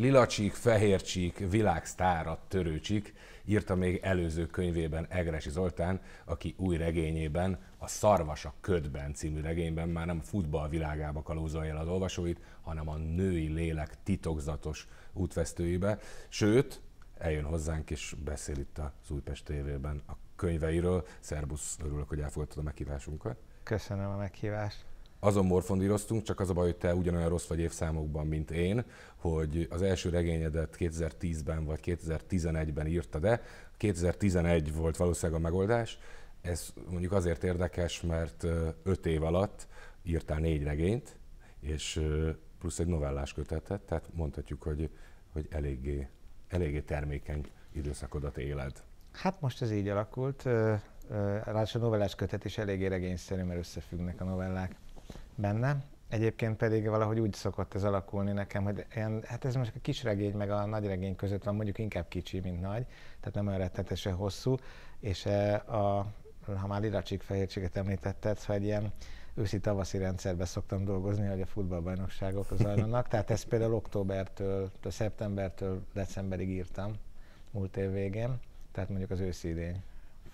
Lilacsik, Fehércsik, világsztára törőcsik, írta még előző könyvében Egresi Zoltán, aki új regényében, a Szarvas a ködben című regényben már nem a futball világába kalózolja el az olvasóit, hanem a női lélek titokzatos útvesztőibe. Sőt, eljön hozzánk és beszél itt az Újpest tévében a könyveiről. Szerbusz, örülök, hogy elfogadtad a meghívásunkat. Köszönöm a meghívást azon morfondíroztunk, csak az a baj, hogy te ugyanolyan rossz vagy évszámokban, mint én, hogy az első regényedet 2010-ben vagy 2011-ben írta, de 2011 volt valószínűleg a megoldás. Ez mondjuk azért érdekes, mert 5 év alatt írtál négy regényt, és plusz egy novellás kötetet, tehát mondhatjuk, hogy, hogy eléggé, eléggé termékeny időszakodat éled. Hát most ez így alakult. Ráadásul a novellás kötet is eléggé regényszerű, mert összefüggnek a novellák benne. Egyébként pedig valahogy úgy szokott ez alakulni nekem, hogy ilyen, hát ez most a kis regény meg a nagy regény között van, mondjuk inkább kicsi, mint nagy, tehát nem olyan rettetesen hosszú, és eh, a, ha már Liracsik fehérséget említetted, szóval egy ilyen őszi-tavaszi rendszerben szoktam dolgozni, hogy a futballbajnokságok zajlanak. Tehát ezt például októbertől, szeptembertől decemberig írtam múlt év végén, tehát mondjuk az őszi idény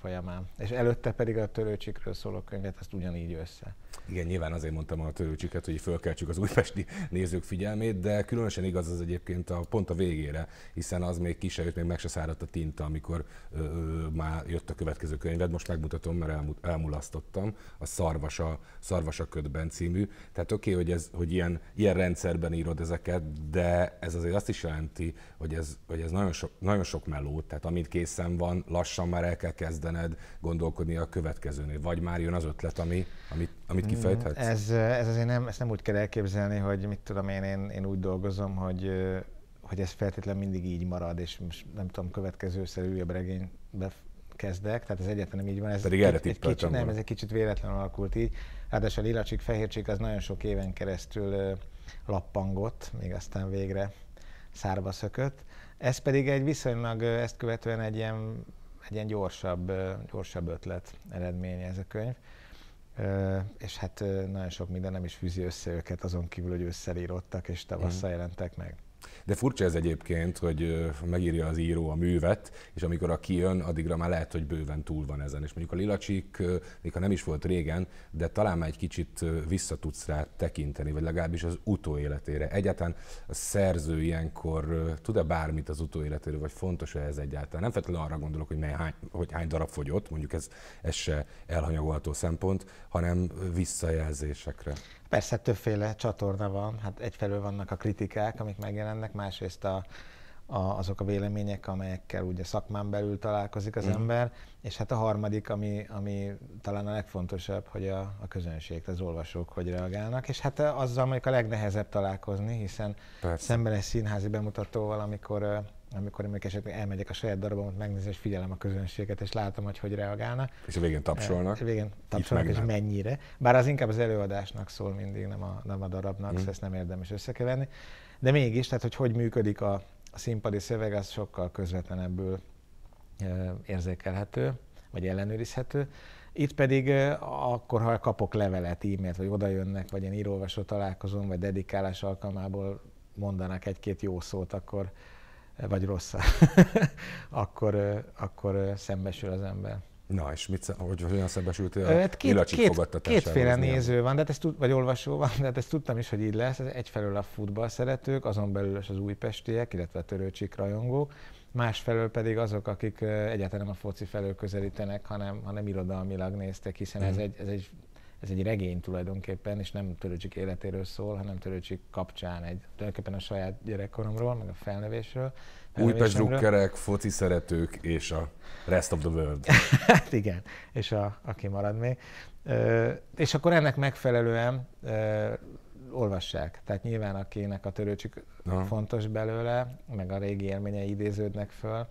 folyamán. És előtte pedig a törőcsikről szóló könyvet, azt ugyanígy össze. Igen, nyilván azért mondtam a törőcsiket, hogy fölkeltsük az újpesti nézők figyelmét, de különösen igaz az egyébként a, pont a végére, hiszen az még kise jött, még meg se száradt a tinta, amikor ö, ö, már jött a következő könyved. Most megmutatom, mert elmú, elmulasztottam. A Szarvasa, Szarvasa ködben című. Tehát oké, okay, hogy, ez, hogy ilyen, ilyen rendszerben írod ezeket, de ez azért azt is jelenti, hogy ez, hogy ez nagyon, sok, nagyon sok meló, tehát amit készen van, lassan már el kell kezdeni kezdened gondolkodni a következőnél, vagy már jön az ötlet, ami, amit, amit hmm, kifejthetsz? Ez, ez azért nem, ezt nem úgy kell elképzelni, hogy mit tudom én, én, én úgy dolgozom, hogy hogy ez feltétlenül mindig így marad, és most nem tudom, szerű újabb regénybe kezdek, tehát ez egyetlen így van. Ez Pedig erre egy, egy kicsit, Nem, ez egy kicsit véletlenül alakult így. Ráadásul a lilacsik, fehércsik az nagyon sok éven keresztül lappangott, még aztán végre szárba szökött. Ez pedig egy viszonylag ezt követően egy ilyen egy ilyen gyorsabb, gyorsabb ötlet eredménye ez a könyv. És hát nagyon sok minden nem is fűzi össze őket, azon kívül, hogy ősszel írottak és tavasszal jelentek meg. De furcsa ez egyébként, hogy megírja az író a művet, és amikor a kijön, addigra már lehet, hogy bőven túl van ezen. És mondjuk a Lilacsik, még ha nem is volt régen, de talán már egy kicsit vissza tudsz rá tekinteni, vagy legalábbis az utóéletére. Egyáltalán a szerző ilyenkor tud-e bármit az utóéletéről, vagy fontos-e ez egyáltalán? Nem feltétlenül arra gondolok, hogy, mely, hány, hogy hány darab fogyott, mondjuk ez, ez se elhanyagolható szempont, hanem visszajelzésekre. Persze többféle csatorna van, hát egyfelől vannak a kritikák, amik megjelennek, másrészt a, a, azok a vélemények, amelyekkel ugye szakmán belül találkozik az mm. ember, és hát a harmadik, ami, ami talán a legfontosabb, hogy a, a közönség, az olvasók hogy reagálnak, és hát azzal mondjuk a legnehezebb találkozni, hiszen Persze. szemben egy színházi bemutatóval, amikor amikor én még esetleg elmegyek a saját darabomat, megnézni, és figyelem a közönséget, és látom, hogy hogy reagálnak. És a végén tapsolnak. E, végén tapsolnak, és mennyire. Bár az inkább az előadásnak szól mindig, nem a, nem a darabnak, mm. Szóval ezt nem érdemes összekeverni. De mégis, tehát hogy hogy működik a, a színpadi szöveg, az sokkal közvetlenebbül e, érzékelhető, vagy ellenőrizhető. Itt pedig e, akkor, ha kapok levelet, e-mailt, vagy oda jönnek, vagy én íróvasó találkozom, vagy dedikálás alkalmából mondanak egy-két jó szót, akkor, vagy rosszá, akkor, akkor szembesül az ember. Na, és mit, hogy hogyan szembesültél a hát két, két, Kétféle néző van, de hát ezt tud, vagy olvasó van, de hát ezt tudtam is, hogy így lesz. Ez egyfelől a futball szeretők, azon belül is az újpestiek, illetve a törőcsik rajongók, másfelől pedig azok, akik egyáltalán nem a foci felől közelítenek, hanem, hanem irodalmilag néztek, hiszen mm. ez mhm. egy, ez egy ez egy regény tulajdonképpen, és nem Törőcsik életéről szól, hanem Törőcsik kapcsán egy, tulajdonképpen a saját gyerekkoromról, meg a felnövésről. Újpest drukkerek, foci szeretők és a rest of the world. hát igen, és a, aki marad még. Ö, és akkor ennek megfelelően ö, olvassák. Tehát nyilván akinek a törőcsik Aha. fontos belőle, meg a régi élményei idéződnek föl,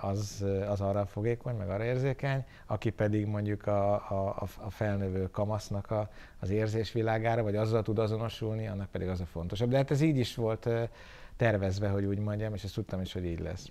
az, az arra fogékony, meg arra érzékeny, aki pedig mondjuk a, a, a felnövő kamasznak a, az érzésvilágára, vagy azzal tud azonosulni, annak pedig az a fontosabb. De hát ez így is volt tervezve, hogy úgy mondjam, és ezt tudtam is, hogy így lesz.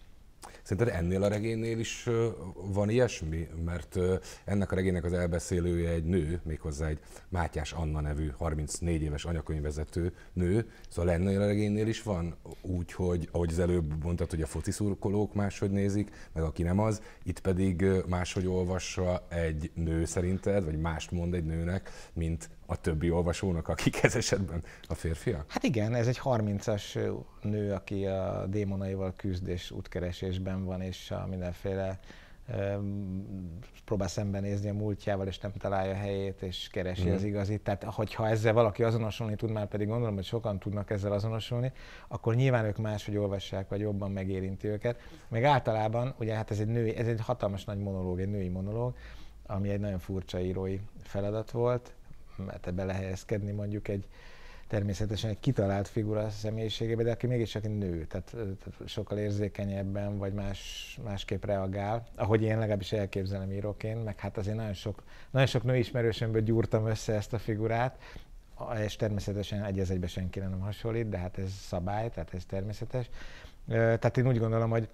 Szerinted ennél a regénynél is van ilyesmi? Mert ennek a regénynek az elbeszélője egy nő, méghozzá egy Mátyás Anna nevű 34 éves anyakönyvvezető nő. Szóval ennél a regénynél is van úgy, hogy ahogy az előbb mondtad, hogy a foci szurkolók máshogy nézik, meg aki nem az, itt pedig máshogy olvassa egy nő szerinted, vagy mást mond egy nőnek, mint a többi olvasónak, akik ez esetben a férfiak? Hát igen, ez egy 30-as nő, aki a démonaival küzd és útkeresésben van, és a mindenféle próbál szembenézni a múltjával, és nem találja a helyét, és keresi mm. az igazit. Tehát, hogyha ezzel valaki azonosulni tud, már pedig gondolom, hogy sokan tudnak ezzel azonosulni, akkor nyilván ők máshogy olvassák, vagy jobban megérinti őket. Meg általában, ugye hát ez egy, női, ez egy hatalmas nagy monológ, egy női monológ, ami egy nagyon furcsa írói feladat volt, mert belehelyezkedni mondjuk egy természetesen egy kitalált figura személyiségébe, de aki mégis egy nő, tehát, tehát sokkal érzékenyebben, vagy más, másképp reagál, ahogy én legalábbis elképzelem íróként, meg hát azért nagyon sok, nagyon sok nő ismerősömből gyúrtam össze ezt a figurát, és természetesen egy egybe senkire nem hasonlít, de hát ez szabály, tehát ez természetes. Tehát én úgy gondolom, hogy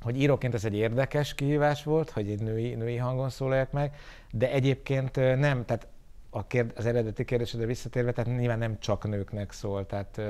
hogy íróként ez egy érdekes kihívás volt, hogy egy női, női hangon szólaljak meg, de egyébként nem, tehát a kérd, az eredeti kérdésedre visszatérve, tehát nyilván nem csak nőknek szól, tehát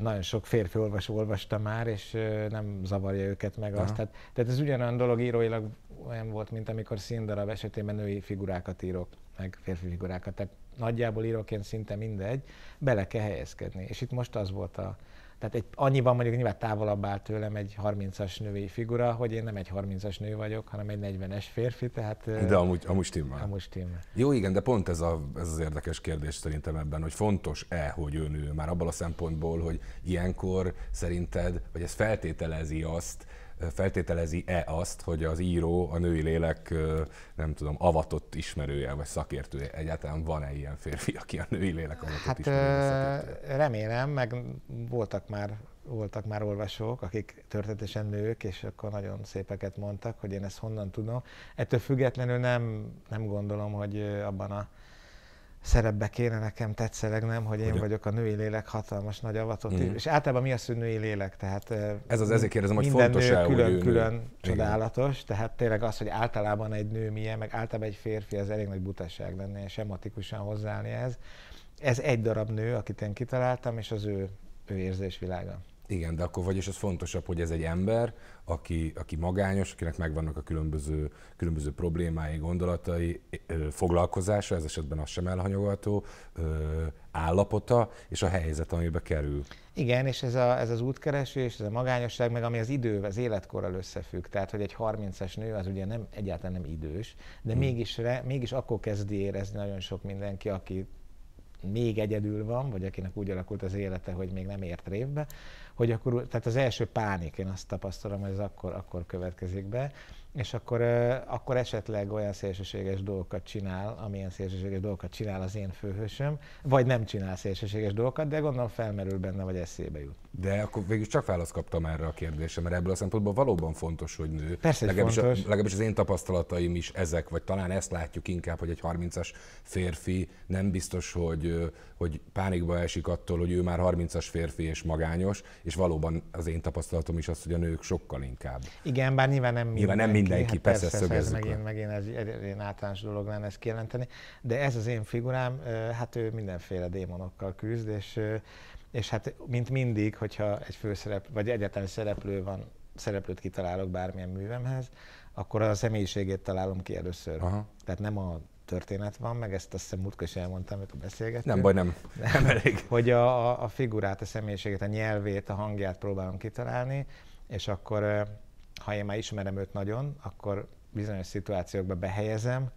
nagyon sok férfi olvasó olvasta már, és nem zavarja őket meg azt. Tehát, tehát ez ugyanolyan dolog íróilag olyan volt, mint amikor színdarab esetében női figurákat írok, meg férfi figurákat. Tehát nagyjából íróként szinte mindegy, bele kell helyezkedni. És itt most az volt a, tehát egy, annyiban mondjuk nyilván távolabb áll tőlem egy 30-as női figura, hogy én nem egy 30-as nő vagyok, hanem egy 40-es férfi, tehát... De amúgy, amúgy stimmel. Amúgy stimmel. Jó, igen, de pont ez, a, ez az érdekes kérdés szerintem ebben, hogy fontos-e, hogy ő nő, már abban a szempontból, hogy ilyenkor szerinted, vagy ez feltételezi azt, feltételezi-e azt, hogy az író, a női lélek, nem tudom, avatott ismerője vagy szakértője? Egyáltalán van-e ilyen férfi, aki a női lélek avatott hát, ismerője? Remélem, meg voltak már voltak már olvasók, akik történetesen nők, és akkor nagyon szépeket mondtak, hogy én ezt honnan tudom. Ettől függetlenül nem, nem gondolom, hogy abban a szerepbe kéne nekem tetszeleg, nem, hogy én Ugye? vagyok a női lélek hatalmas nagy avatott. Mm. És általában mi az, hogy női lélek? Tehát, Ez az, ezért kérdezem, hogy fontos nő külön-külön csodálatos, Igen. tehát tényleg az, hogy általában egy nő milyen, meg általában egy férfi, az elég nagy butaság lenne, és ematikusan hozzáállni ez. Ez egy darab nő, akit én kitaláltam, és az ő, ő érzésvilága. Igen, de akkor vagyis az fontosabb, hogy ez egy ember, aki, aki magányos, akinek megvannak a különböző, különböző problémái, gondolatai, foglalkozása, ez esetben az sem elhanyagolható, állapota és a helyzet, amibe kerül. Igen, és ez, a, ez az útkeresés, ez a magányosság, meg ami az idővel, az életkorral összefügg. Tehát, hogy egy 30-es nő az ugye nem, egyáltalán nem idős, de hmm. mégis, re, mégis akkor kezdi érezni nagyon sok mindenki, aki még egyedül van, vagy akinek úgy alakult az élete, hogy még nem ért révbe, hogy akkor, tehát az első pánik, én azt tapasztalom, hogy ez akkor, akkor következik be, és akkor, akkor esetleg olyan szélsőséges dolgokat csinál, amilyen szélsőséges dolgokat csinál az én főhősöm, vagy nem csinál szélsőséges dolgokat, de gondolom felmerül benne, vagy eszébe jut. De akkor végül csak választ kaptam erre a kérdésre, mert ebből a szempontból valóban fontos, hogy nő. Persze, legalábbis, fontos. A, legalábbis az én tapasztalataim is ezek, vagy talán ezt látjuk inkább, hogy egy 30-as férfi nem biztos, hogy, hogy pánikba esik attól, hogy ő már 30-as férfi és magányos, és valóban az én tapasztalatom is az, hogy a nők sokkal inkább. Igen, bár nyilván nem, nyilván nem mindenki, hát persze, persze szögezzük. Ez megint, megint ez egy, egy, egy általános dolog lenne ezt kijelenteni, de ez az én figurám, hát ő mindenféle démonokkal küzd, és, és hát mint mindig, hogyha egy főszerep, vagy egyetlen szereplő van, szereplőt kitalálok bármilyen művemhez, akkor a személyiségét találom ki először. Aha. Tehát nem a történet van, meg ezt azt hiszem múltkor is elmondtam, amikor beszélgettünk. Nem baj, nem. nem elég. Hogy a, a figurát, a személyiséget, a nyelvét, a hangját próbálom kitalálni, és akkor ha én már ismerem őt nagyon, akkor bizonyos szituációkba behelyezem,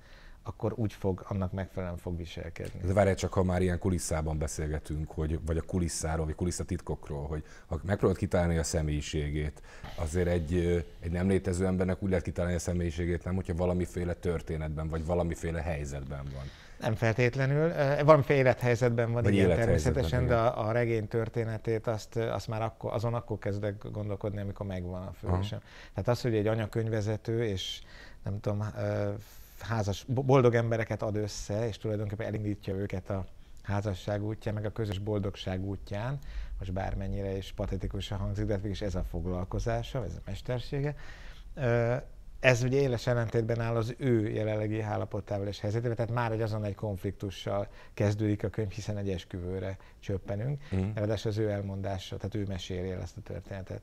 akkor úgy fog, annak megfelelően fog viselkedni. De várj csak, ha már ilyen kulisszában beszélgetünk, hogy, vagy a kulisszáról, vagy kulisszatitkokról, hogy ha megpróbálod kitalálni a személyiségét, azért egy, egy nem létező embernek úgy lehet kitalálni a személyiségét, nem, hogyha valamiféle történetben, vagy valamiféle helyzetben van. Nem feltétlenül. Valamiféle élethelyzetben van, igen, élethelyzetben, természetesen, de a, a regény történetét azt, azt már akkor, azon akkor kezdek gondolkodni, amikor megvan a főhősöm. Tehát az, hogy egy anyakönyvezető, és nem tudom, házas, boldog embereket ad össze, és tulajdonképpen elindítja őket a házasság útján, meg a közös boldogság útján, most bármennyire is patetikusan hangzik, de végig ez a foglalkozása, ez a mestersége ez ugye éles ellentétben áll az ő jelenlegi állapotával és helyzetével, tehát már egy azon egy konfliktussal kezdődik a könyv, hiszen egy esküvőre csöppenünk. Mm. Ráadásul az ő elmondása, tehát ő meséli el ezt a történetet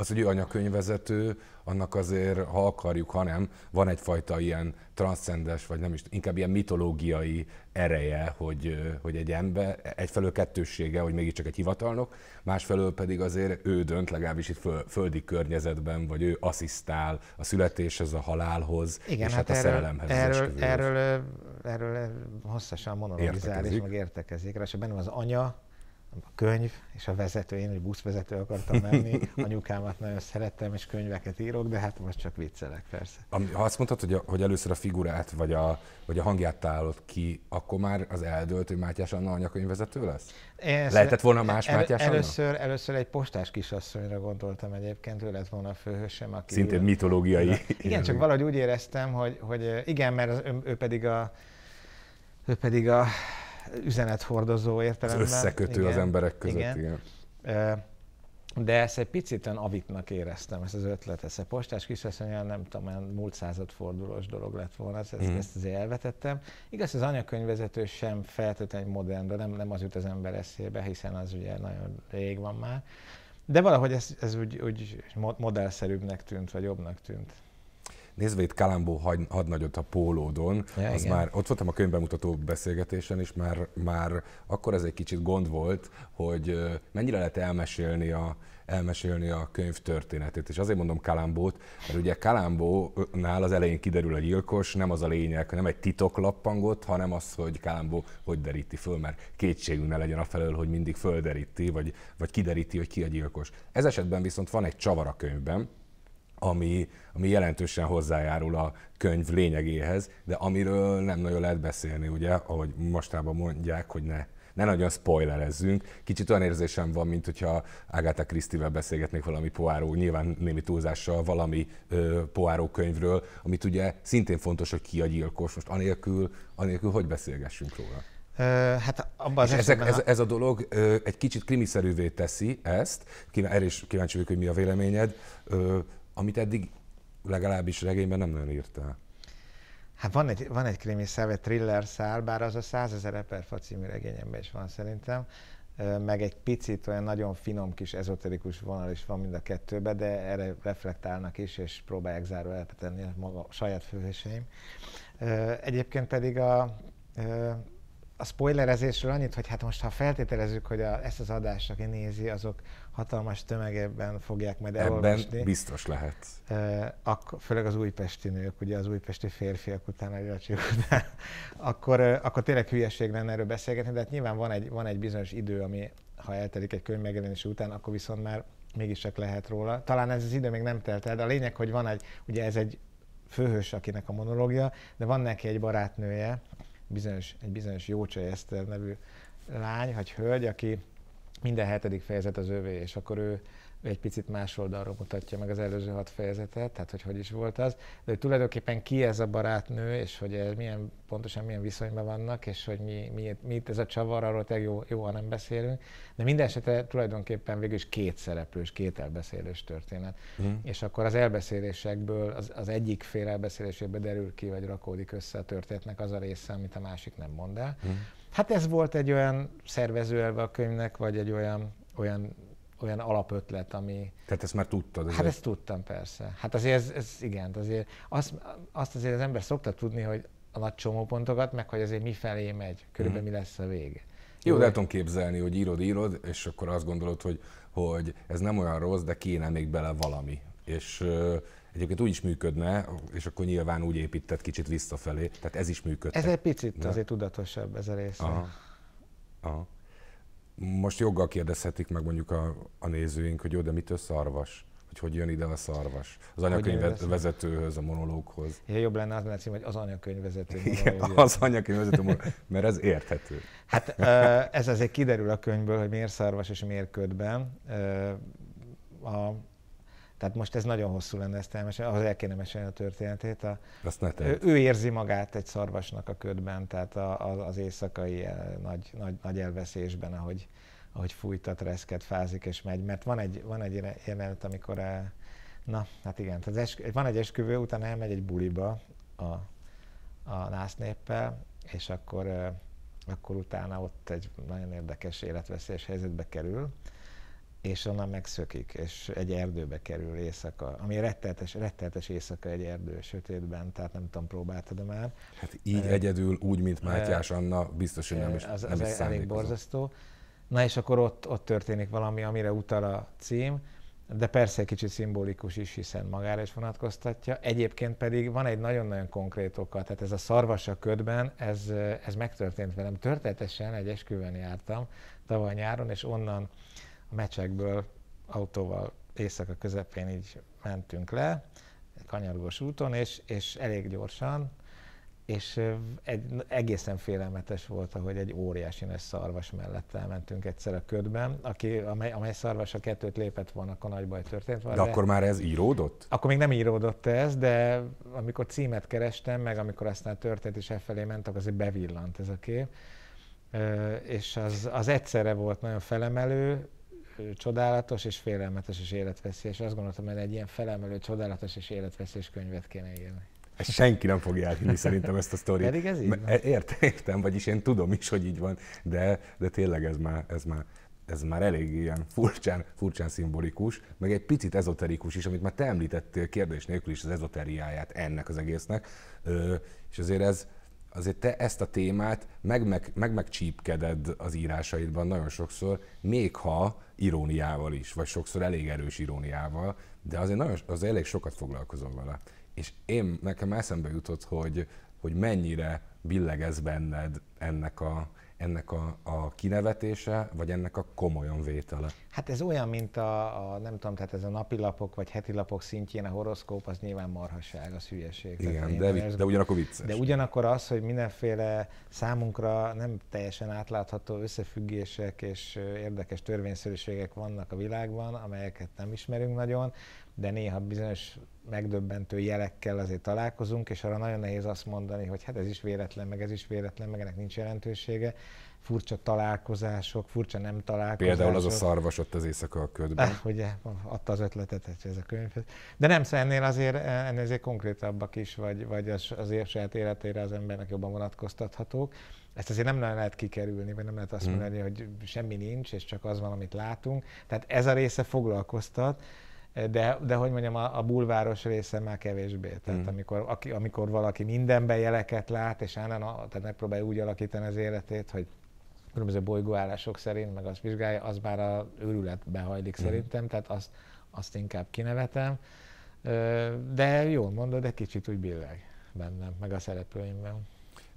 az, hogy ő anyakönyvvezető, annak azért, ha akarjuk, ha nem, van egyfajta ilyen transzcendes, vagy nem is, inkább ilyen mitológiai ereje, hogy, hogy egy ember, egyfelől kettőssége, hogy mégiscsak egy hivatalnok, másfelől pedig azért ő dönt, legalábbis itt föl, földi környezetben, vagy ő asszisztál a születéshez, a halálhoz, Igen, és hát, hát a erről, szellemhez. Erről, erről, erről, erről hosszasan monologizál, értekezik. és meg értekezik. Rá, benne az anya, a könyv és a vezető, én egy buszvezető akartam menni. anyukámat nagyon szerettem, és könyveket írok, de hát most csak viccelek persze. ha azt mondtad, hogy, a, hogy először a figurát vagy a, vagy a hangját találod ki, akkor már az eldőlt, hogy Mátyás Anna anyakönyvvezető lesz? Ez Lehetett volna e- más el, Mátyás először, Anna? Először egy postás kisasszonyra gondoltam egyébként, ő lett volna a főhősem. Aki Szintén ő, mitológiai. Na, igen, csak valahogy úgy éreztem, hogy, hogy igen, mert az, ő, ő pedig a ő pedig a üzenethordozó értelemben. Az összekötő igen, az emberek között, igen. igen. de ezt egy picit olyan avitnak éreztem, ezt az ötletet. Ezt a postás kisasszony nem tudom, olyan múlt századfordulós dolog lett volna, ezt, mm. ezt azért elvetettem. Igaz, az anyakönyvvezető sem feltétlenül modern, de nem, nem az jut az ember eszébe, hiszen az ugye nagyon rég van már. De valahogy ez, ez úgy, úgy modellszerűbbnek tűnt, vagy jobbnak tűnt nézve itt Kalambó had, hadnagyot a pólódon, ja, az igen. már, ott voltam a könyvbemutató beszélgetésen, és már, már akkor ez egy kicsit gond volt, hogy mennyire lehet elmesélni a, elmesélni a könyv történetét. És azért mondom Kalambót, mert ugye Kalambónál az elején kiderül a gyilkos, nem az a lényeg, nem egy titok lappangot, hanem az, hogy Kalambó hogy deríti föl, mert kétségünk ne legyen a felől, hogy mindig földeríti, vagy, vagy kideríti, hogy ki a gyilkos. Ez esetben viszont van egy csavar a könyvben, ami, ami jelentősen hozzájárul a könyv lényegéhez, de amiről nem nagyon lehet beszélni, ugye, ahogy mostában mondják, hogy ne, ne nagyon spoilerezzünk. Kicsit olyan érzésem van, mint hogyha Agatha christie beszélgetnék valami poáró, nyilván némi túlzással valami ö, poáró könyvről, amit ugye szintén fontos, hogy ki a gyilkos. Most anélkül, anélkül hogy beszélgessünk róla? Hát abban az ezek, ez, ez a dolog egy kicsit krimiszerűvé teszi ezt, erre is kíváncsi vagyok, hogy mi a véleményed, amit eddig legalábbis regényben nem nagyon írtál. Hát van egy, van egy krimi szál, egy thriller szál, bár az a 100 ezer eperfa című regényemben is van szerintem, meg egy picit olyan nagyon finom kis ezoterikus vonal is van mind a kettőben, de erre reflektálnak is, és próbálják záró elpetenni a maga a saját főhőseim. Egyébként pedig a a spoilerezésről annyit, hogy hát most ha feltételezzük, hogy a, ezt az adást, aki nézi, azok hatalmas tömegében fogják majd elolvasni. Ebben biztos lehet. E, ak, főleg az újpesti nők, ugye az újpesti férfiak után, a után, akkor, akkor tényleg hülyeség lenne erről beszélgetni, de hát nyilván van egy, van egy bizonyos idő, ami ha eltelik egy könyv megjelenése után, akkor viszont már mégis csak lehet róla. Talán ez az idő még nem telt el, de a lényeg, hogy van egy, ugye ez egy főhős, akinek a monológia, de van neki egy barátnője, bizonyos, egy bizonyos Jócsai Eszter nevű lány, vagy hölgy, aki minden hetedik fejezet az övé, és akkor ő egy picit más oldalról mutatja meg az előző hat fejezetet, tehát hogy hogy is volt az, de hogy tulajdonképpen ki ez a barátnő, és hogy ez milyen, pontosan milyen viszonyban vannak, és hogy mi, mi, mi itt ez a csavar, arról tényleg jó, jóan nem beszélünk, de minden esetre tulajdonképpen végül is két szereplős, két elbeszélős történet. Mm. És akkor az elbeszélésekből, az, az egyik fél elbeszéléséből derül ki, vagy rakódik össze a történetnek az a része, amit a másik nem mond el. Mm. Hát ez volt egy olyan szervezőelve a könyvnek, vagy egy olyan, olyan olyan alapötlet, ami... Tehát ezt már tudtad? Hát azért. Hát ezt tudtam persze. Hát azért ez, ez igen, azért azt, azt azért az ember szokta tudni, hogy a nagy csomópontokat, meg hogy azért felé megy, körülbelül mm mi lesz a vége. Jó, de tudom képzelni, hogy írod, írod, és akkor azt gondolod, hogy, hogy ez nem olyan rossz, de kéne még bele valami. És ö, egyébként úgy is működne, és akkor nyilván úgy épített kicsit visszafelé. Tehát ez is működhet. Ez egy picit de? azért tudatosabb ez a része. Aha. Aha most joggal kérdezhetik meg mondjuk a, a nézőink, hogy jó, de mitől szarvas? Hogy hogy jön ide a szarvas? Az anyakönyv vezetőhöz, a monológhoz. Ja, jobb lenne az lenne hogy az anyakönyv vezető Igen, az anyakönyv vezető monológ, mert ez érthető. Hát ez azért kiderül a könyvből, hogy miért szarvas és miért ködben. A tehát most ez nagyon hosszú lenne ezt elmesélni, ahhoz el kéne mesélni a történetét. A, Azt ne ő, ő érzi magát egy szarvasnak a ködben, tehát a, a, az éjszakai eh, nagy, nagy, nagy elveszésben, ahogy, ahogy fújtat, reszket, fázik és megy. Mert van egy, van egy jelenet, amikor a, eh, na, hát igen, tehát esk, van egy esküvő, utána elmegy egy buliba a, a násznéppel és akkor, eh, akkor utána ott egy nagyon érdekes életveszélyes helyzetbe kerül és onnan megszökik, és egy erdőbe kerül éjszaka, ami retteltes, retteltes éjszaka egy erdő sötétben, tehát nem tudom, próbáltad már. Hát így uh, egyedül, úgy, mint Mátyás Anna, biztos, hogy nem is Az, nem az is elég borzasztó. Na és akkor ott, ott történik valami, amire utal a cím, de persze egy kicsit szimbolikus is, hiszen magára is vonatkoztatja. Egyébként pedig van egy nagyon-nagyon konkrét oka, tehát ez a szarvas a ködben, ez, ez megtörtént velem. Történetesen egy esküvőn jártam tavaly nyáron, és onnan mecsekből autóval éjszaka közepén így mentünk le, kanyargós úton, és, és elég gyorsan, és egy, egészen félelmetes volt, ahogy egy óriási nagy szarvas mellett elmentünk egyszer a ködben, aki, amely, amely szarvas a kettőt lépett volna, akkor nagy baj történt volna. De, de akkor már ez íródott? Akkor még nem íródott ez, de amikor címet kerestem, meg amikor aztán történt és elfelé mentek, azért bevillant ez a kép. És az, az egyszerre volt nagyon felemelő, csodálatos és félelmetes és életveszélyes. Azt gondoltam, hogy egy ilyen felemelő, csodálatos és életveszélyes könyvet kéne írni. Ezt senki nem fogja elhinni szerintem ezt a sztorit. Pedig ez így van. Ért, értem, vagyis én tudom is, hogy így van, de, de tényleg ez már, ez már ez már elég ilyen furcsán, furcsán szimbolikus, meg egy picit ezoterikus is, amit már te említettél kérdés nélkül is az ezoteriáját ennek az egésznek, és azért ez, azért te ezt a témát meg-megcsípkeded meg, meg az írásaidban nagyon sokszor, még ha iróniával is, vagy sokszor elég erős iróniával, de azért, nagyon, azért elég sokat foglalkozom vele. És én, nekem eszembe jutott, hogy, hogy mennyire billegez benned ennek a, ennek a, a kinevetése, vagy ennek a komolyan vétele. Hát ez olyan, mint a, a nem tudom, tehát ez a napilapok vagy hetilapok szintjén a horoszkóp, az nyilván marhasság, az hülyeség. Igen, de, vi- de ugyanakkor vicces. De ugyanakkor az, hogy mindenféle számunkra nem teljesen átlátható összefüggések és érdekes törvényszerűségek vannak a világban, amelyeket nem ismerünk nagyon, de néha bizonyos megdöbbentő jelekkel azért találkozunk, és arra nagyon nehéz azt mondani, hogy hát ez is véletlen, meg ez is véletlen, meg ennek nincs jelentősége furcsa találkozások, furcsa nem találkozások. Például az a szarvas ott az éjszaka a ködben. Eh, ugye, adta az ötletet ez a könyv. De nem, szennél szóval azért, ennél azért konkrétabbak is, vagy, vagy az, azért saját életére az embernek jobban vonatkoztathatók. Ezt azért nem lehet kikerülni, vagy nem lehet azt hmm. mondani, hmm. hogy semmi nincs, és csak az van, amit látunk. Tehát ez a része foglalkoztat, de, de hogy mondjam, a, a bulváros része már kevésbé. Tehát hmm. amikor, aki, amikor valaki mindenben jeleket lát, és állandóan tehát megpróbálja úgy alakítani az életét, hogy különböző bolygóállások szerint, meg azt vizsgálja, az már a őrületbe hajlik mm. szerintem, tehát azt, azt inkább kinevetem. De jól mondod, de kicsit úgy billeg bennem, meg a szereplőimben.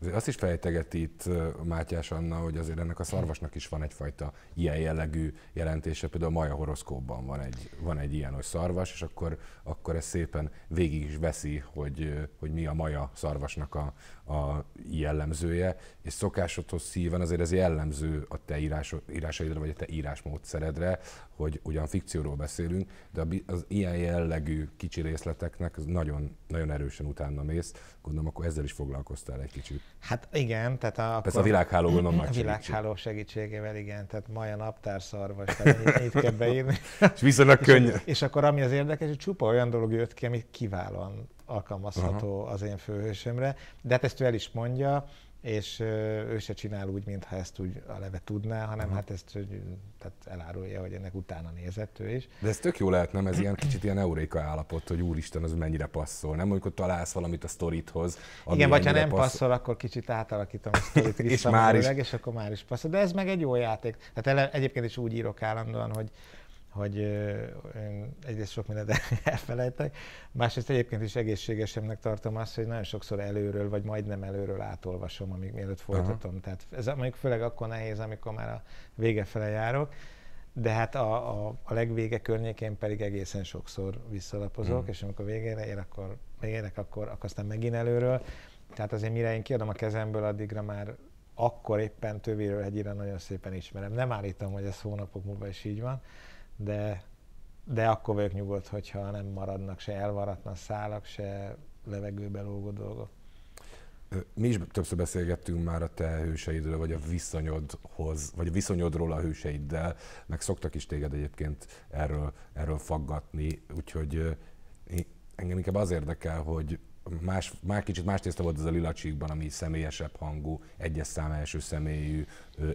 Azért azt is fejtegeti itt Mátyás Anna, hogy azért ennek a szarvasnak is van egyfajta ilyen jellegű jelentése. Például a Maja horoszkóban van egy, van egy ilyen, hogy szarvas, és akkor, akkor ez szépen végig is veszi, hogy, hogy mi a Maja szarvasnak a, a jellemzője. És szokásodhoz szíven azért ez jellemző a te írás, írásaidra, vagy a te írásmódszeredre, hogy ugyan fikcióról beszélünk, de az ilyen jellegű kicsi részleteknek nagyon, nagyon erősen utána mész. Gondolom, akkor ezzel is foglalkoztál egy kicsit. Hát igen, tehát a, Persze a világháló gondolom A világháló segítségével, igen, tehát Maja naptárszarvas, tehát ennyit, kell beírni. és viszonylag könnyű. És, és akkor ami az érdekes, hogy csupa olyan dolog jött ki, ami kiválóan alkalmazható uh-huh. az én főhősömre, de hát ezt ő el is mondja, és ő se csinál úgy, mintha ezt úgy a leve tudná, hanem uh-huh. hát ezt hogy, tehát elárulja, hogy ennek utána nézett ő is. De ez tök jó lehet, nem? Ez ilyen kicsit ilyen euréka állapot, hogy úristen, az mennyire passzol. Nem, amikor találsz valamit a sztorithoz. Igen, vagy ha nem passzol, passzol, akkor kicsit átalakítom a sztorit és, már is. és akkor már is passzol. De ez meg egy jó játék. Tehát ele, egyébként is úgy írok állandóan, hogy hogy én egyrészt sok mindent elfelejtek, másrészt egyébként is egészségesemnek tartom azt, hogy nagyon sokszor előről, vagy majdnem előről átolvasom, amíg mielőtt folytatom. Aha. Tehát ez mondjuk főleg akkor nehéz, amikor már a vége fele járok, de hát a, a, a legvége környékén pedig egészen sokszor visszalapozok, uh-huh. és amikor végére ér, akkor, érek, akkor, akkor aztán megint előről. Tehát azért mire én kiadom a kezemből, addigra már akkor éppen tövéről egyre nagyon szépen ismerem. Nem állítom, hogy ez hónapok múlva is így van, de, de akkor vagyok nyugodt, hogyha nem maradnak se elvaratlan szálak, se levegőbe lógó dolgok. Mi is többször beszélgettünk már a te hőseidről, vagy a viszonyodhoz, vagy a viszonyodról a hőseiddel, meg szoktak is téged egyébként erről, erről faggatni, úgyhogy engem inkább az érdekel, hogy más, már kicsit más tészta volt ez a lila ami személyesebb hangú, egyes szám első személyű.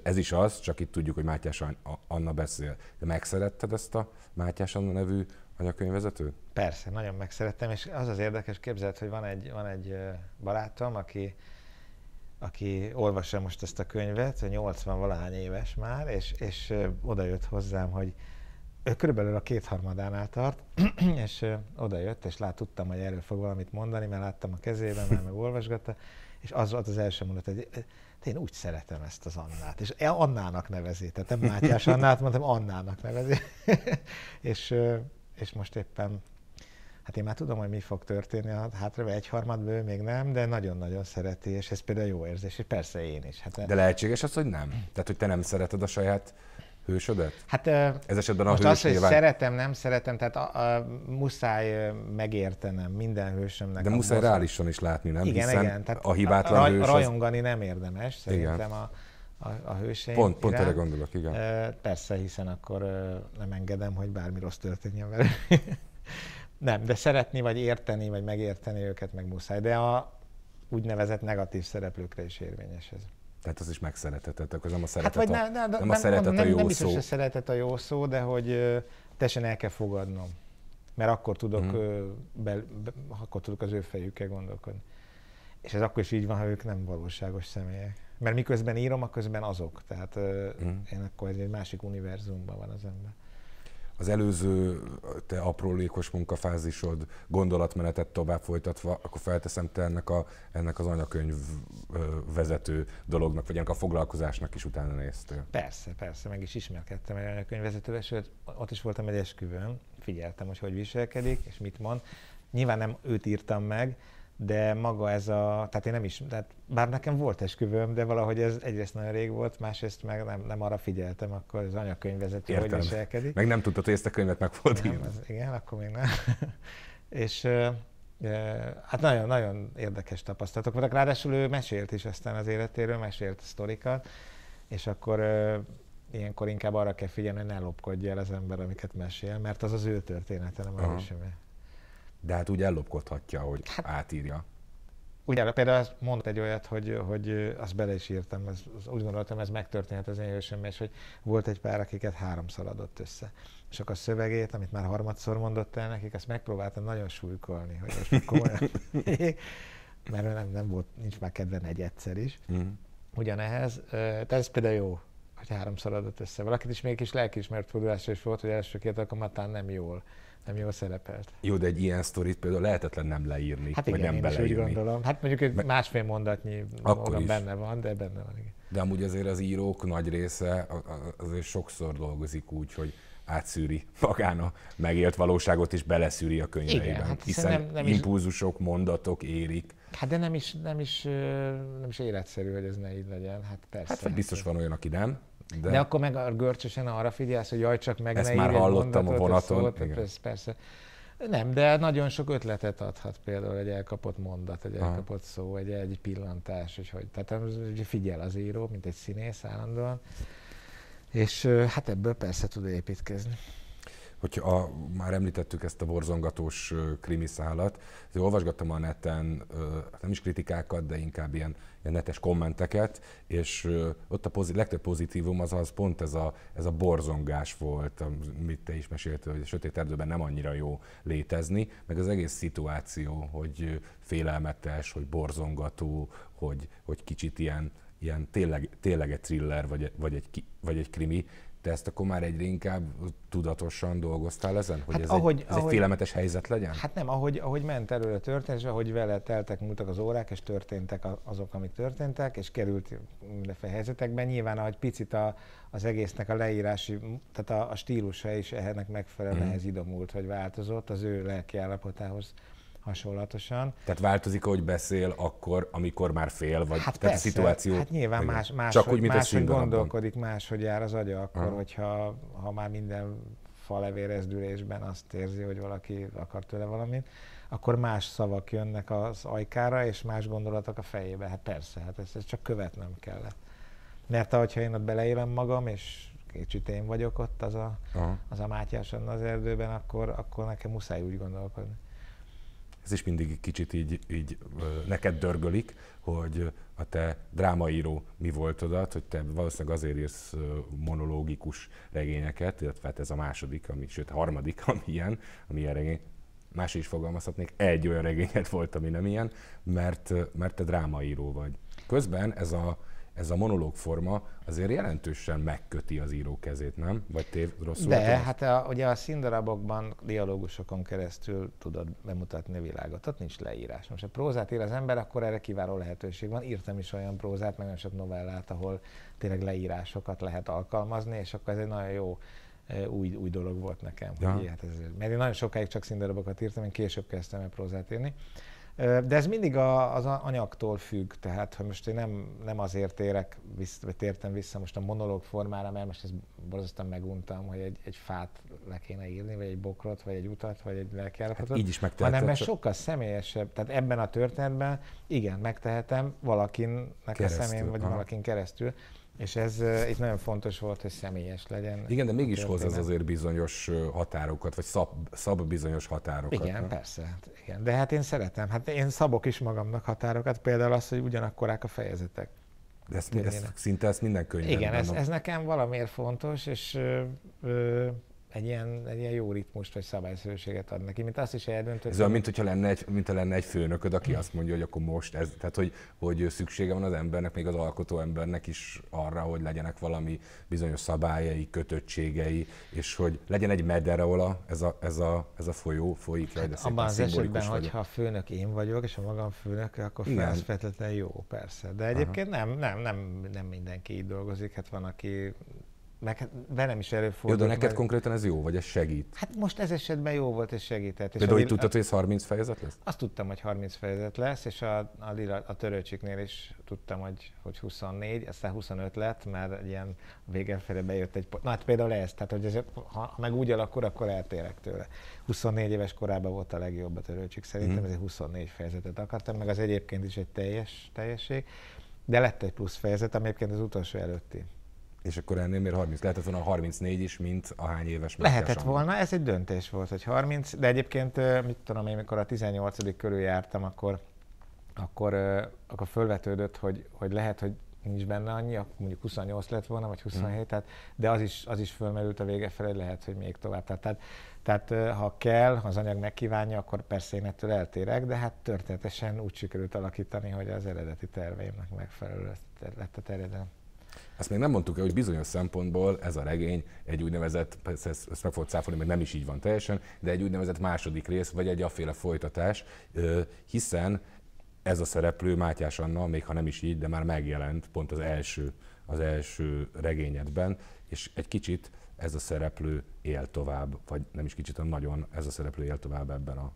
Ez is az, csak itt tudjuk, hogy Mátyás Anna beszél. De megszeretted ezt a Mátyás Anna nevű anyakönyvvezető? Persze, nagyon megszerettem, és az az érdekes képzelt, hogy van egy, van egy barátom, aki, aki olvassa most ezt a könyvet, 80 valahány éves már, és, és odajött hozzám, hogy körülbelül a kétharmadánál tart, és oda jött, és lát, tudtam, hogy erről fog valamit mondani, mert láttam a kezében, mert meg olvasgatta, és az volt az első mondat, hogy én úgy szeretem ezt az Annát, és e, Annának nevezi, tehát nem Mátyás Annát, mondtam, Annának nevezi, és, és most éppen Hát én már tudom, hogy mi fog történni, hát hátra egy harmadből még nem, de nagyon-nagyon szereti, és ez például jó érzés, és persze én is. Hát de lehetséges az, hogy nem? Tehát, hogy te nem szereted a saját hősödet? Hát, Ez esetben a most hős az, hogy nyilván... szeretem, nem szeretem, tehát a, a, muszáj megértenem minden hősömnek. De muszáj reálisan is látni, nem? Igen, Hiszen igen. Tehát a hibátlan a, a, hős az... Rajongani nem érdemes, szerintem igen. a a, a hőség. Pont, pont erre gondolok, igen. Persze, hiszen akkor nem engedem, hogy bármi rossz történjen velük. nem, de szeretni, vagy érteni, vagy megérteni őket meg muszáj. De a úgynevezett negatív szereplőkre is érvényes ez. Tehát az is megszeretetett, akkor nem a hát szeretet, hát, vagy a, ne, ne, nem, nem a szeretet nem, nem, a jó nem szó. Nem szeretet a jó szó, de hogy tesen el kell fogadnom. Mert akkor tudok, mm. be, be, akkor tudok az ő fejükkel gondolkodni. És ez akkor is így van, ha ők nem valóságos személyek. Mert miközben írom, a közben azok. Tehát mm. én akkor egy másik univerzumban van az ember az előző te aprólékos munkafázisod gondolatmenetet tovább folytatva, akkor felteszem te ennek, a, ennek az anyakönyv vezető dolognak, vagy ennek a foglalkozásnak is utána néztél. Persze, persze, meg is ismerkedtem egy vezetővel, sőt, ott is voltam egy esküvőn, figyeltem, hogy hogy viselkedik, és mit mond. Nyilván nem őt írtam meg, de maga ez a, tehát én nem is, tehát bár nekem volt esküvőm, de valahogy ez egyrészt nagyon rég volt, másrészt meg nem, nem arra figyeltem, akkor az anyakönyvvezető hogy viselkedik. Meg nem tudtad, hogy ezt a könyvet meg volt nem, az, Igen, akkor még nem. és e, hát nagyon-nagyon érdekes tapasztalatok voltak, ráadásul ő mesélt is aztán az életéről, mesélt sztorikat, és akkor e, ilyenkor inkább arra kell figyelni, hogy ne lopkodj el az ember, amiket mesél, mert az az ő története, nem a uh-huh. De hát úgy ellopkodhatja, hogy hát, átírja. Ugye például azt mondott egy olyat, hogy, hogy azt bele is írtam, az, az, úgy gondoltam, ez megtörténhet az én hősöm, és hogy volt egy pár, akiket háromszor adott össze. És akkor a szövegét, amit már harmadszor mondott el nekik, azt megpróbáltam nagyon súlykolni, hogy most komolyan. mert nem, nem volt, nincs már kedven egy egyszer is. Mm. Ugyanehhez, tehát ez például jó, hogy háromszor adott össze. Valakit is mégis lelkiismert fordulása is volt, hogy első két alkalommal nem jól nem jól szerepelt. Jó, de egy ilyen sztorit például lehetetlen nem leírni, hát igen, vagy nem beleírni. Úgy gondolom. Hát mondjuk egy másfél mondatnyi Akkor is. benne van, de benne van. Igen. De amúgy azért az írók nagy része azért sokszor dolgozik úgy, hogy átszűri magán a megélt valóságot, és beleszűri a könyveiben. Igen, hát hiszen nem, nem impulzusok, is... mondatok érik. Hát de nem is, nem, is, nem is életszerű, hogy ez ne így legyen. Hát persze. Hát, hát biztos van olyan, aki nem. De, de akkor meg a görcsösen arra figyelsz, hogy jaj, csak meg Ezt ne már hallottam a vonaton. Szót, igen. Ez persze. Nem, de nagyon sok ötletet adhat például egy elkapott mondat, egy elkapott Aha. szó, egy, egy pillantás, hogy hogy. Tehát figyel az író, mint egy színész állandóan, és hát ebből persze tud építkezni hogy a, már említettük ezt a borzongatós krimiszálat, azért olvasgattam a neten, hát nem is kritikákat, de inkább ilyen, ilyen netes kommenteket, és ott a pozit, legtöbb pozitívum az az pont ez a, ez a borzongás volt, amit te is meséltél, hogy a sötét erdőben nem annyira jó létezni, meg az egész szituáció, hogy félelmetes, hogy borzongató, hogy, hogy kicsit ilyen, ilyen tényleg, tényleg egy thriller, vagy, vagy, egy, vagy egy krimi, te ezt akkor már egyre inkább tudatosan dolgoztál ezen, hogy hát ez, ahogy, egy, ez ahogy, egy félelmetes helyzet legyen? Hát nem, ahogy, ahogy ment előre a történet, és ahogy vele teltek, múltak az órák, és történtek azok, amik történtek, és került mindenféle helyzetekben, nyilván ahogy picit a, az egésznek a leírási, tehát a, a stílusa is mhm. ehhez megfelelően mm. ez idomult, vagy változott az ő lelkiállapotához. állapotához hasonlatosan. Tehát változik, hogy beszél, akkor, amikor már fél, vagy hát tehát persze, a szituáció. Hát nyilván más, más, Csak hogy, hogy máshogy más, hogy jár az agya, akkor, Aha. hogyha ha már minden falevérezdülésben azt érzi, hogy valaki akar tőle valamit, akkor más szavak jönnek az ajkára, és más gondolatok a fejébe. Hát persze, hát ezt, ezt csak követnem kellett. Mert ahogyha én ott beleélem magam, és kicsit én vagyok ott az a, Aha. az a Mátyás az erdőben, akkor, akkor nekem muszáj úgy gondolkodni ez is mindig kicsit így, így neked dörgölik, hogy a te drámaíró mi voltodat, hogy te valószínűleg azért írsz monológikus regényeket, illetve hát ez a második, ami, sőt a harmadik, ami ilyen, ami ilyen regény, más is fogalmazhatnék, egy olyan regényed volt, ami nem ilyen, mert, mert te drámaíró vagy. Közben ez a ez a monológ forma azért jelentősen megköti az író kezét, nem? Vagy tév, rosszul? De, hát a, ugye a színdarabokban, dialógusokon keresztül tudod bemutatni a világot, ott nincs leírás. Most ha prózát ír az ember, akkor erre kiváló lehetőség van. Írtam is olyan prózát, meg nagyon sok novellát, ahol tényleg leírásokat lehet alkalmazni, és akkor ez egy nagyon jó új, új dolog volt nekem. Ja. Hogy, hát ez, mert én nagyon sokáig csak színdarabokat írtam, én később kezdtem el prózát írni. De ez mindig a, az anyagtól függ, tehát ha most én nem, nem azért érek, vissz, vagy tértem vissza most a monológ formára, mert most ezt borzasztóan meguntam, hogy egy, egy fát le kéne írni, vagy egy bokrot, vagy egy utat, vagy egy lelkiállapotot. Hát így is megtehetem. Hanem mert sokkal személyesebb, tehát ebben a történetben igen, megtehetem valakinek keresztül. a szemén, vagy Aha. valakin keresztül. És ez itt nagyon fontos volt, hogy személyes legyen. Igen, de mégis hoz az azért bizonyos határokat, vagy szab, szab bizonyos határokat. Igen, nem? persze. Hát igen. De hát én szeretem. Hát én szabok is magamnak határokat, például az, hogy ugyanakkorák a fejezetek. De ezt, ezt, szinte ezt minden könyvben. Igen, ez, ez nekem valamiért fontos, és ö, ö, egy ilyen, egy ilyen jó ritmust vagy szabályszerűséget ad neki, mint azt is eldöntött. Ez olyan, mint hogyha lenne egy, mint lenne egy főnököd, aki azt mondja, hogy akkor most ez, tehát hogy, hogy szüksége van az embernek, még az alkotó embernek is arra, hogy legyenek valami bizonyos szabályai, kötöttségei, és hogy legyen egy a, ez a, ez a, ez a folyó folyik Hát, de Abban az esetben, vagyok. hogyha a főnök én vagyok, és a magam főnök, akkor feltétlenül jó, persze. De egyébként Aha. nem, nem, nem, nem mindenki így dolgozik, hát van, aki meg, velem is előfordult. Jó, de neked mert... konkrétan ez jó, vagy ez segít? Hát most ez esetben jó volt, ez segített. De hogy így tudtad, hogy ez 30 fejezet lesz? Azt tudtam, hogy 30 fejezet lesz, és a, a, lila, a törőcsiknél is tudtam, hogy, hogy 24, aztán 25 lett, mert ilyen végen fele bejött egy... Na hát például ez, tehát hogy ez, ha, ha meg úgy alakul, akkor eltérek tőle. 24 éves korában volt a legjobb a törőcsik, szerintem mm. ezért 24 fejezetet akartam, meg az egyébként is egy teljes teljesség, de lett egy plusz fejezet, ami egyébként az utolsó előtti. És akkor ennél miért 30? Lehetett volna 34 is, mint a hány éves Lehetett volna, ez egy döntés volt, hogy 30, de egyébként, mit tudom én, mikor a 18. körül jártam, akkor, akkor, akkor fölvetődött, hogy, hogy lehet, hogy nincs benne annyi, mondjuk 28 lett volna, vagy 27, mm. tehát, de az is, az is fölmerült a vége felé, lehet, hogy még tovább. Tehát, tehát, tehát ha kell, ha az anyag megkívánja, akkor persze én ettől eltérek, de hát történetesen úgy sikerült alakítani, hogy az eredeti terveimnek megfelelő lett a terjedelem. Azt még nem mondtuk el, hogy bizonyos szempontból ez a regény egy úgynevezett, persze ezt, ezt meg fogod száfolni, mert nem is így van teljesen, de egy úgynevezett második rész, vagy egy aféle folytatás, hiszen ez a szereplő, Mátyás Anna, még ha nem is így, de már megjelent pont az első, az első regényedben, és egy kicsit ez a szereplő él tovább, vagy nem is kicsit, hanem nagyon ez a szereplő él tovább ebben a,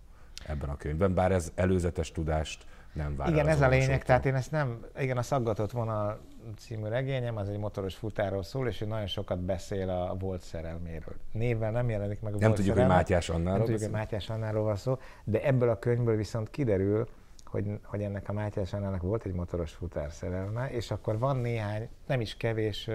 ebben a könyvben, bár ez előzetes tudást nem vár Igen, ez a lényeg, tehát én ezt nem, igen, a szaggatott vonal című regényem, az egy motoros futáról szól, és ő nagyon sokat beszél a volt szerelméről. Névvel nem jelenik meg a nem volt tudjuk, szerelme. hogy Mátyás Annáról. Nem tudjuk, hogy Mátyás Annáról van szó, de ebből a könyvből viszont kiderül, hogy, hogy ennek a Mátyás Annának volt egy motoros futár szerelme, és akkor van néhány, nem is kevés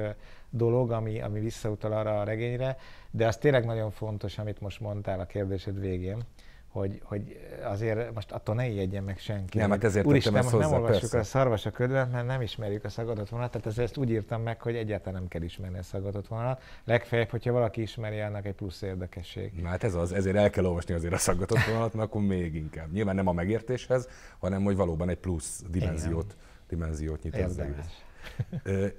dolog, ami, ami visszautal arra a regényre, de az tényleg nagyon fontos, amit most mondtál a kérdésed végén, hogy, hogy azért most attól ne ijedjen meg senki. Nem, hát ezért Úristen, tettem ezt hozzá, nem olvassuk persze. a szarvas a ködvet, mert nem ismerjük a szagadott vonalat, tehát ezért ezt úgy írtam meg, hogy egyáltalán nem kell ismerni a szagadott vonalat. Legfeljebb, hogyha valaki ismeri, annak egy plusz érdekesség. Na hát ez az, ezért el kell olvasni azért a szagadott vonalat, mert akkor még inkább. Nyilván nem a megértéshez, hanem hogy valóban egy plusz dimenziót, Igen. dimenziót nyit az egész.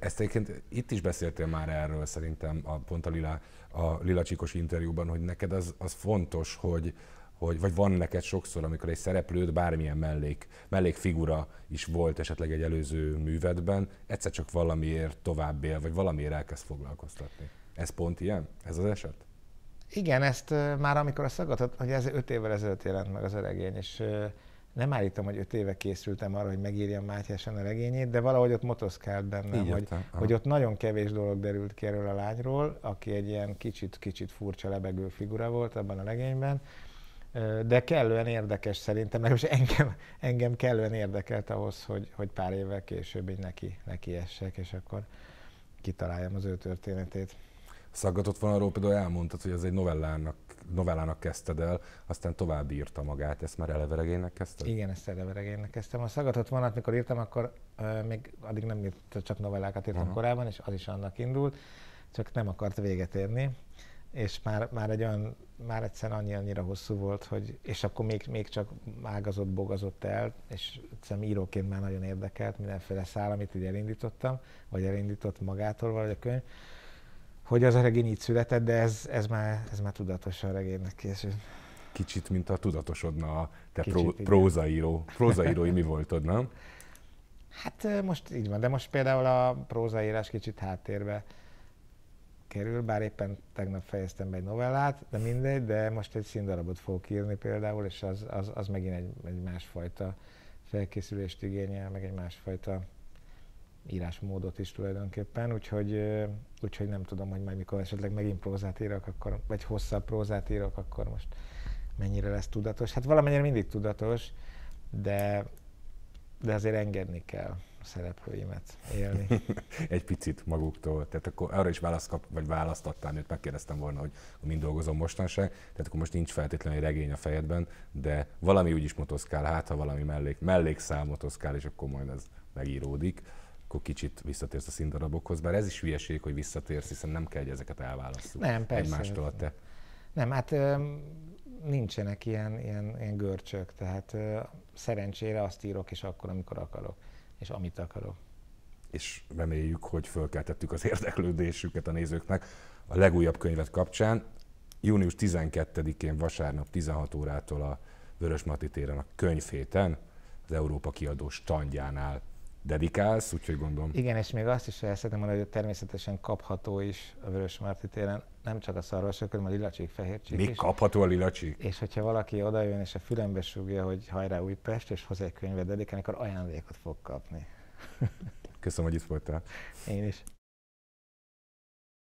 Ezt egyébként itt is beszéltél már erről szerintem a, pont a Lila, a Lila Csíkos interjúban, hogy neked az, az fontos, hogy, hogy, vagy van neked sokszor, amikor egy szereplőd, bármilyen mellék, mellékfigura is volt esetleg egy előző művedben, egyszer csak valamiért tovább él, vagy valamiért elkezd foglalkoztatni. Ez pont ilyen? Ez az eset? Igen, ezt már amikor a szagatot, hogy ez öt évvel ezelőtt jelent meg az a regény, és nem állítom, hogy öt éve készültem arra, hogy megírjam Mátyásen a regényét, de valahogy ott motoszkált bennem, Így hogy, hogy ott nagyon kevés dolog derült ki erről a lányról, aki egy ilyen kicsit-kicsit furcsa lebegő figura volt abban a regényben, de kellően érdekes szerintem, mert most engem, engem kellően érdekelt ahhoz, hogy, hogy pár évvel később így neki, neki essek, és akkor kitaláljam az ő történetét. Szaggatott arról, például elmondtad, hogy ez egy novellának, novellának kezdted el, aztán tovább írta magát, ezt már eleveregénynek kezdted? Igen, ezt eleveregénynek kezdtem. A szaggatott vonat, mikor írtam, akkor uh, még addig nem írt, csak novellákat írtam uh-huh. korábban, és az is annak indult, csak nem akart véget érni és már, már egy olyan, már egyszer annyi, annyira hosszú volt, hogy, és akkor még, még csak ágazott, bogazott el, és egyszerűen íróként már nagyon érdekelt mindenféle szál, amit így elindítottam, vagy elindított magától vagy a könyv, hogy az a regény így született, de ez, ez, már, ez már tudatosan regénynek készült. Kicsit, mint a tudatosodna a te Kicsit, pró, prózaíró. Prózaírói mi voltod, nem? Hát most így van, de most például a prózaírás kicsit háttérbe kerül, bár éppen tegnap fejeztem be egy novellát, de mindegy, de most egy színdarabot fogok írni például, és az, az, az megint egy, egy másfajta felkészülést igényel, meg egy másfajta írásmódot is tulajdonképpen, úgyhogy, úgyhogy nem tudom, hogy majd mikor esetleg megint prózát írok, akkor, vagy hosszabb prózát írok, akkor most mennyire lesz tudatos. Hát valamennyire mindig tudatos, de, de azért engedni kell szereplőimet élni. Egy picit maguktól. Tehát akkor arra is választ kap, vagy választattál, őt megkérdeztem volna, hogy mind dolgozom mostanság, tehát akkor most nincs feltétlenül regény a fejedben, de valami úgyis motoszkál, hát ha valami mellék, mellékszál motoszkál, és akkor majd ez megíródik akkor kicsit visszatérsz a színdarabokhoz, bár ez is hülyeség, hogy visszatérsz, hiszen nem kell, hogy ezeket elválasztjuk nem, persze, egymástól a te. Nem, hát nincsenek ilyen, ilyen, ilyen görcsök, tehát szerencsére azt írok, és akkor, amikor akarok és amit akarok. És reméljük, hogy fölkeltettük az érdeklődésüket a nézőknek a legújabb könyvet kapcsán. Június 12-én vasárnap 16 órától a Vörös Mati téren a könyvhéten, az Európa kiadó standjánál dedikálsz, úgyhogy gondolom. Igen, és még azt is el szeretném mondani, hogy természetesen kapható is a Vörös Marti téren, nem csak a szarvasok, hanem a lilacsik, fehércsík Még is. kapható a lilacsik? És hogyha valaki odajön és a fülembe súgja, hogy hajrá Újpest, és hoz egy könyvet dedikálni, akkor ajándékot fog kapni. Köszönöm, hogy itt voltál. Én is.